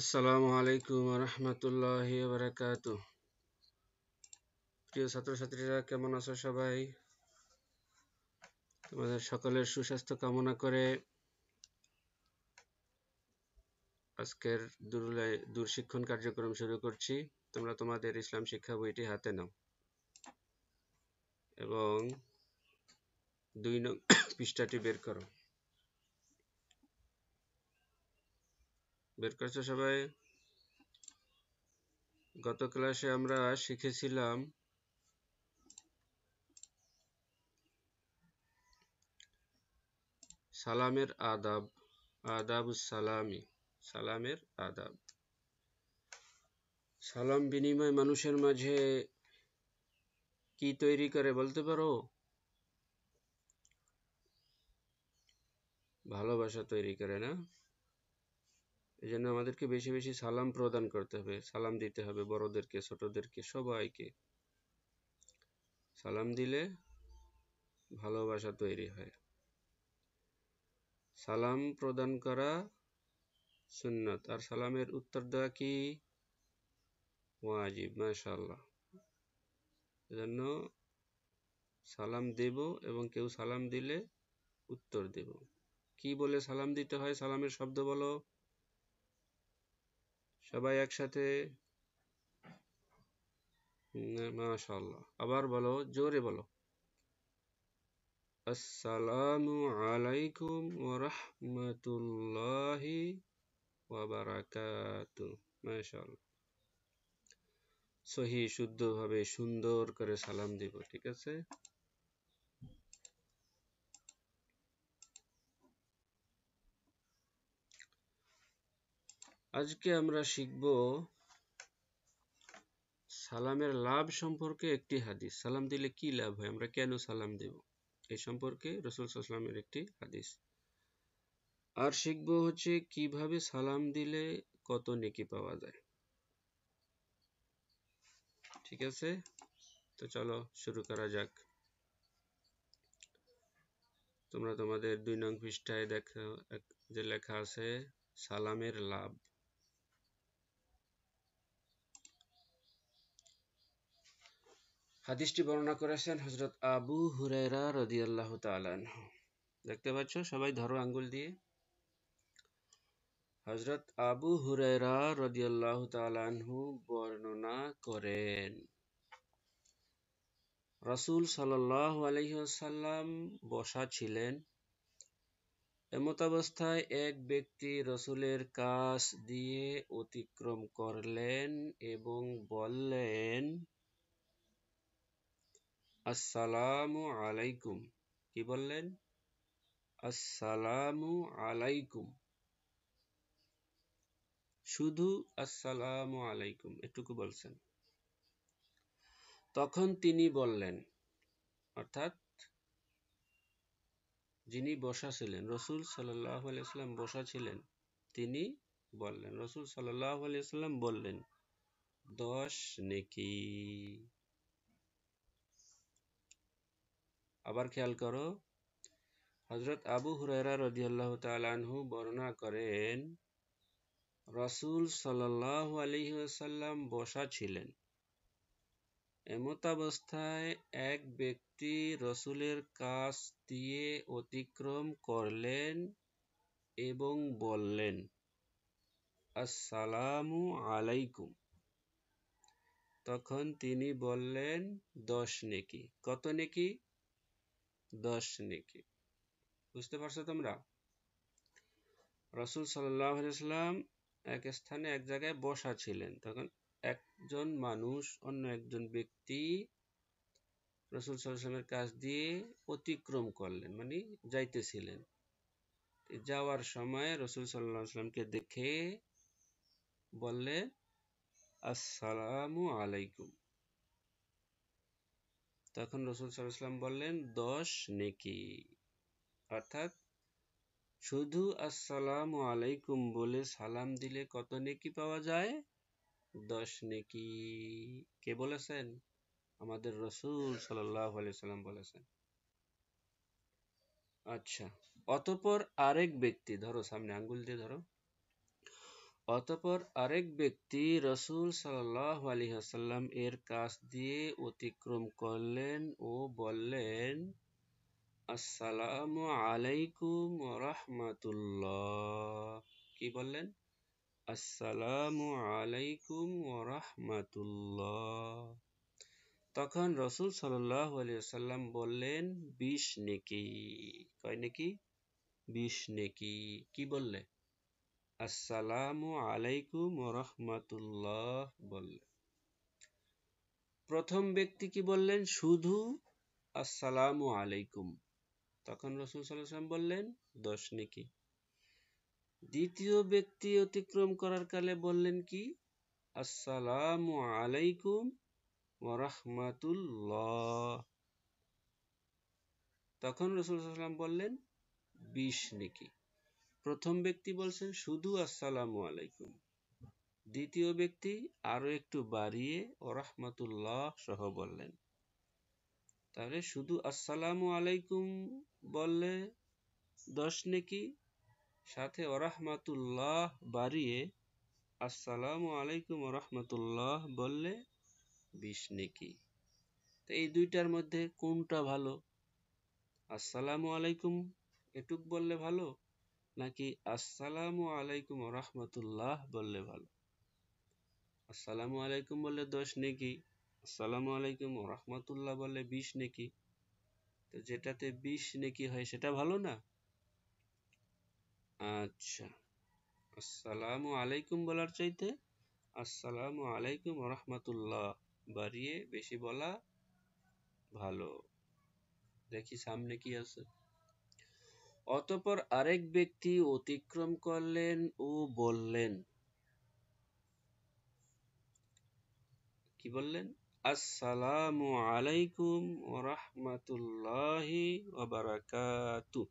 আসসালামু আলাইকুম রহমতুল্লাহ বারাকাত প্রিয় ছাত্রছাত্রীরা কেমন আছো সবাই তোমাদের সকলের সুস্বাস্থ্য কামনা করে আজকের দূর শিক্ষণ কার্যক্রম শুরু করছি তোমরা তোমাদের ইসলাম শিক্ষা বইটি হাতে নাও এবং দুই নং পৃষ্ঠাটি বের করো বের করছো সবাই গত ক্লাসে আমরা শিখেছিলাম সালামের আদাব আদাব সালামি সালামের আদাব সালাম বিনিময় মানুষের মাঝে কি তৈরি করে বলতে পারো ভালোবাসা তৈরি করে না এই জন্য আমাদেরকে বেশি বেশি সালাম প্রদান করতে হবে সালাম দিতে হবে বড়দেরকে ছোটদেরকে সবাইকে সালাম দিলে ভালোবাসা তৈরি হয় সালাম প্রদান করা সুন্নত আর সালামের উত্তর দেওয়া কি ওয়াজিব মাশাল্লাহ এজন্য সালাম দেব এবং কেউ সালাম দিলে উত্তর দেব কি বলে সালাম দিতে হয় সালামের শব্দ বলো সবাই একসাথে মাশাল্লাহ আবার বলো জোরে বলো আসসালামু আলাইকুম ওরহমতুল্লাহি ওবরাকাত মাশাল্লাহ সহি শুদ্ধভাবে সুন্দর করে সালাম দিব ঠিক আছে আজকে আমরা শিখব সালামের লাভ সম্পর্কে একটি হাদিস সালাম দিলে কি লাভ হয় আমরা কেন সালাম দেব এই সম্পর্কে রসুল সাল্লামের একটি হাদিস আর শিখব হচ্ছে কিভাবে সালাম দিলে কত নেকি পাওয়া যায় ঠিক আছে তো চলো শুরু করা যাক তোমরা তোমাদের দুই নং পৃষ্ঠায় দেখো যে লেখা আছে সালামের লাভ হাদিসটি বর্ণনা করেছেন হজরত আবু হুরেরা রদিয়াল্লাহ তালাহ দেখতে পাচ্ছ সবাই ধরো আঙ্গুল দিয়ে হজরত আবু হুরেরা রদিয়াল্লাহ তালাহু বর্ণনা করেন রসুল সাল্লাহ আলহিহাসাল্লাম বসা ছিলেন এমতাবস্থায় এক ব্যক্তি রসুলের কাছ দিয়ে অতিক্রম করলেন এবং বললেন আসসালামু আলাইকুম কি বললেন আসসালামু আলাইকুম শুধু আসসালামু আলাইকুম এটুকু বলছেন তখন তিনি বললেন অর্থাৎ যিনি বসা ছিলেন রসুল সাল্লাম বসা ছিলেন তিনি বললেন রসুল সাল্লাম বললেন দশ নেকি আবার খেয়াল করো হজরত আবু হুরাইরা রদিয়াল্লাহ তালানহু বর্ণনা করেন রসুল সাল্লাহ আলহিহাসাল্লাম বসা ছিলেন এমতাবস্থায় এক ব্যক্তি রসুলের কাছ দিয়ে অতিক্রম করলেন এবং বললেন আসসালামু আলাইকুম তখন তিনি বললেন দশ নেকি কত নেকি দশ নেকি বুঝতে পারছো তোমরা রসুল সাল্লাম এক স্থানে এক জায়গায় বসা ছিলেন তখন একজন মানুষ অন্য একজন ব্যক্তি রসুল সাল্লামের কাছ দিয়ে অতিক্রম করলেন মানে যাইতেছিলেন যাওয়ার সময় রসুল সাল্লামকে দেখে বললে আসসালামু আলাইকুম তখন রসুল সাল্লাম বললেন দশ নেকি অর্থাৎ শুধু আসসালাম আলাইকুম বলে সালাম দিলে কত নেকি পাওয়া যায় দশ নেকি কে বলেছেন আমাদের রসুল সাল্লাম বলেছেন আচ্ছা অতপর আরেক ব্যক্তি ধরো সামনে আঙ্গুল দিয়ে ধরো অতপর আরেক ব্যক্তি রসুল সাল্লাহ এর কাছ দিয়ে অতিক্রম করলেন ও বললেন আসসালামু আলাইকুম রাহমাতুল্লাহ কি বললেন আসসালামু আলাইকুম রাহমাতুল্লাহ তখন রসুল সাল্লাহ সাল্লাম বললেন বিষ নেকি কয় নাকি বিষ নেকি কি বললেন আসসালামু আলাইকুম রহমাতুল্লাহ বললেন প্রথম ব্যক্তি কি বললেন শুধু আসসালামু আলাইকুম তখন রসুল সাল্লাম বললেন দশ নেকি দ্বিতীয় ব্যক্তি অতিক্রম করার কালে বললেন কি আসসালামু আলাইকুম ওরহমাতুল্লাহ তখন রসুল সাল্লাম বললেন বিশ নেকি প্রথম ব্যক্তি বলছেন শুধু আসসালামু আলাইকুম দ্বিতীয় ব্যক্তি আরো একটু বাড়িয়ে ও রাহমাতুল্লাহ সহ বললেন তাহলে শুধু আসসালামু আলাইকুম বললে দশ নেকি সাথে ওরাহমাতুল্লাহ বাড়িয়ে আসসালামু আলাইকুম ও রহমতুল্লাহ বললে বিশ নেকি তো এই দুইটার মধ্যে কোনটা ভালো আসসালামু আলাইকুম এটুক বললে ভালো নাকি আসসালামু আলাইকুম রহমতুল্লাহ বললে ভালো আসসালামু আলাইকুম বললে দশ নাকি আসসালামু আলাইকুম রহমতুল্লাহ বললে বিশ নাকি তো যেটাতে বিশ নাকি হয় সেটা ভালো না আচ্ছা আসসালামু আলাইকুম বলার চাইতে আসসালামু আলাইকুম রহমতুল্লাহ বাড়িয়ে বেশি বলা ভালো দেখি সামনে কি আছে অতপর আরেক ব্যক্তি অতিক্রম করলেন ও বললেন কি বললেন আসসালামু আলাইকুম ও রহমাতুল্লাহি বারাকাতু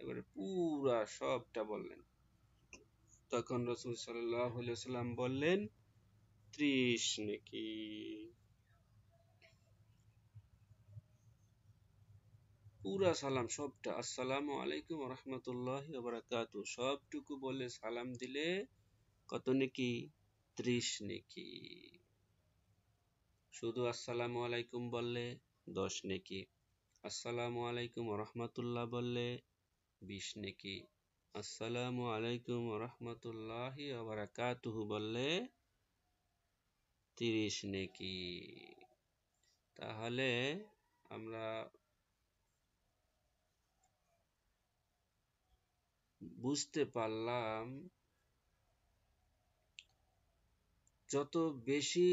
এবারে পুরা সবটা বললেন তখন রসুল সাল্লাহ সাল্লাম বললেন ত্রিশ নাকি পুরা সালাম সবটা আসসালামু আলাইকুম রহমতুল্লাহ বারাকাত সবটুকু বলে সালাম দিলে কত নাকি ত্রিশ নাকি শুধু আসসালামু আলাইকুম বললে দশ নাকি আসসালামু আলাইকুম রহমতুল্লাহ বললে বিশ নাকি আসসালামু আলাইকুম রহমতুল্লাহ বারাকাতুহু বললে তিরিশ নাকি তাহলে আমরা বুঝতে পারলাম যত বেশি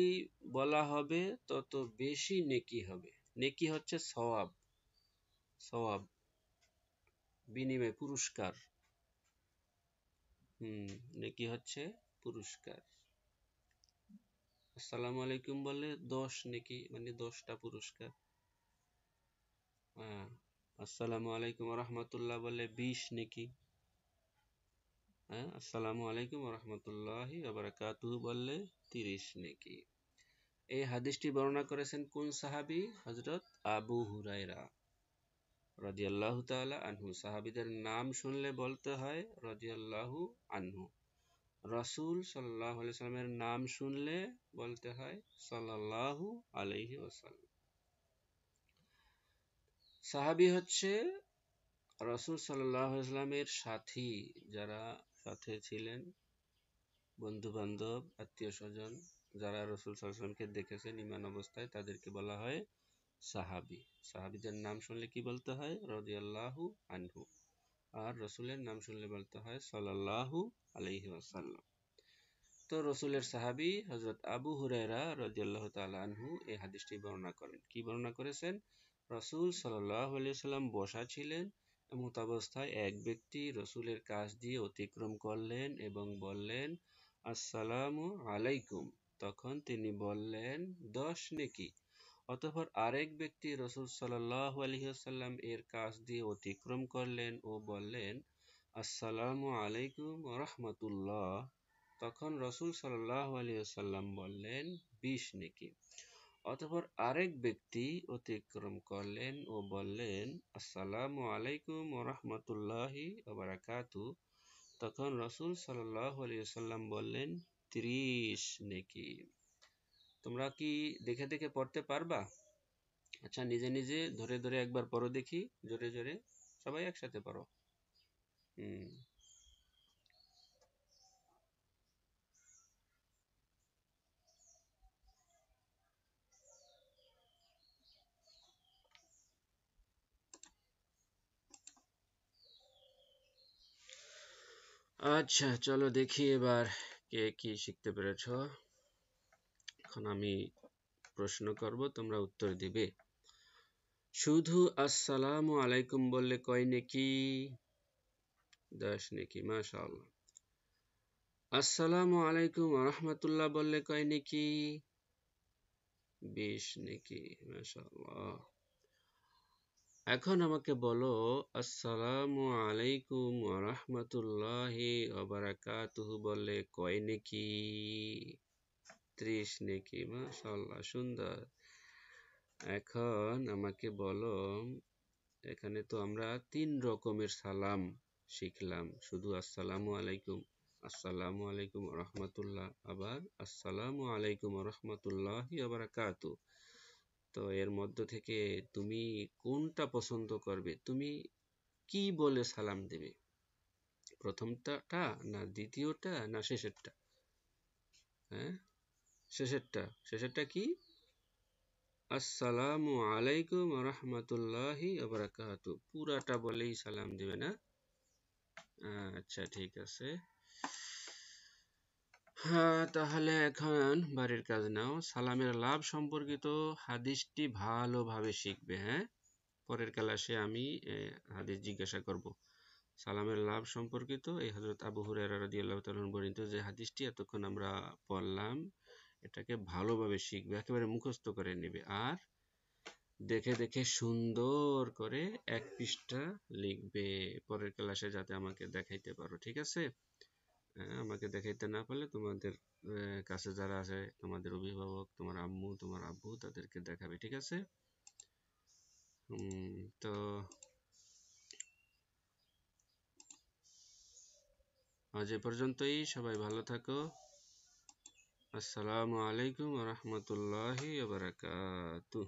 বলা হবে তত বেশি নেকি হবে নেকি হচ্ছে সওয়াব সওয়াব বিনিময় পুরস্কার হুম নেকি হচ্ছে পুরস্কার আসসালামু আলাইকুম বলে দশ নেকি মানে দশটা পুরস্কার হ্যাঁ আসসালামু আলাইকুম রহমতুল্লাহ বলে বিশ নেকি হ্যাঁ আসসালামু আলাইকুম রহমতুল্লাহি আবরাকাতুহু বললে তিরিশ নাকি এই হাদিসটি বর্ণনা করেছেন কোন সাহাবি হজরত আবু হুরাইরা রদিয়াল্লাহু তালা আনহু সাহাবিদের নাম শুনলে বলতে হয় আল্লাহ আনহু রসুল সাল্লাহ সাল্লামের নাম শুনলে বলতে হয় সাল্লাহ আলহি ওসাল্লাম সাহাবি হচ্ছে রসুল সাল্লাহ সাল্লামের সাথী যারা সাথে ছিলেন বন্ধু বান্ধব আত্মীয় স্বজন যারা রসুল সাল্লামকে দেখেছেন ইমান অবস্থায় তাদেরকে বলা হয় সাহাবি সাহাবিদের নাম শুনলে কি বলতে হয় রদিয়াল্লাহু আনহু আর রসুলের নাম শুনলে বলতে হয় সাল্লাহু আলহি আসাল্লাম তো রসুলের সাহাবি হজরত আবু হুরেরা রদিয়াল্লাহ তাল আনহু এই হাদিসটি বর্ণনা করেন কি বর্ণনা করেছেন রসুল সাল্লাহ আলিয়া সাল্লাম বসা ছিলেন মতাবস্থায় এক ব্যক্তি রসুলের কাছ দিয়ে অতিক্রম করলেন এবং বললেন আসসালামু আলাইকুম তখন তিনি বললেন দশ নেকি অতপর আরেক ব্যক্তি রসুল সাল্লাহ আলহিহাসাল্লাম এর কাছ দিয়ে অতিক্রম করলেন ও বললেন আসসালামু আলাইকুম রহমতুল্লাহ তখন রসুল সাল্লাহ আলহিহাসাল্লাম বললেন বিশ নেকি অতপর আরেক ব্যক্তি অতিক্রম করলেন ও বললেন আসসালামু আলাইকুম ওরহমতুল্লাহি ওবরাকাতু তখন রসুল সাল্লাহ সাল্লাম বললেন ত্রিশ নেকি তোমরা কি দেখে দেখে পড়তে পারবা আচ্ছা নিজে নিজে ধরে ধরে একবার পড়ো দেখি জোরে জোরে সবাই একসাথে পড়ো হুম আচ্ছা চলো দেখি এবার কে কি শিখতে পেরেছ এখন আমি প্রশ্ন করব তোমরা উত্তর দিবে শুধু আসসালাম আলাইকুম বললে কয় নাকি দশ নাকি মাশাল আসসালাম আলাইকুম রহমতুল্লাহ বললে কয় নাকি বিশ নাকি মাশাআল্লাহ এখন আমাকে বলো আসসালামু আলাইকুম রহমতুল্লাহি অবরাকাতুহু বলে কয় নাকি ত্রিশ নেকি মাশাল্লাহ সুন্দর এখন আমাকে বলো এখানে তো আমরা তিন রকমের সালাম শিখলাম শুধু আসসালামু আলাইকুম আসসালামু আলাইকুম রহমতুল্লাহ আবার আসসালামু আলাইকুম রহমতুল্লাহি অবরাকাতু তো এর মধ্য থেকে তুমি কোনটা পছন্দ করবে তুমি কি বলে সালাম দেবে প্রথমটা না দ্বিতীয়টা না শেষেরটা হ্যাঁ শেষেরটা শেষেরটা কি আসসালামু আলাইকুম রহমতুল্লাহি পুরাটা বলেই সালাম দেবে না আচ্ছা ঠিক আছে হ্যাঁ, তাহলে এখন বাড়ির কাজ নাও সালামের লাভ সম্পর্কিত হাদিসটি ভালোভাবে শিখবে হ্যাঁ পরের ক্লাসে আমি হাদিস জিজ্ঞাসা করব সালামের লাভ সম্পর্কিত এই হজরত আবু হুরায়রা রাদিয়াল্লাহু তাআলা বর্ণিত যে হাদিসটি এতক্ষণ আমরা পড়লাম এটাকে ভালোভাবে শিখবে একেবারে মুখস্থ করে নেবে আর দেখে দেখে সুন্দর করে এক পৃষ্ঠা লিখবে পরের ক্লাসে যাতে আমাকে দেখাইতে পারো ঠিক আছে হ্যাঁ আমাকে দেখাইতে না পারলে তোমাদের কাছে যারা আছে তোমাদের অভিভাবক তোমার আম্মু তোমার আব্বু তাদেরকে দেখাবে ঠিক আছে তো আজ এ পর্যন্তই সবাই ভালো থাকো আসসালামু আলাইকুম রহমতুল্লাহ বারাকাতু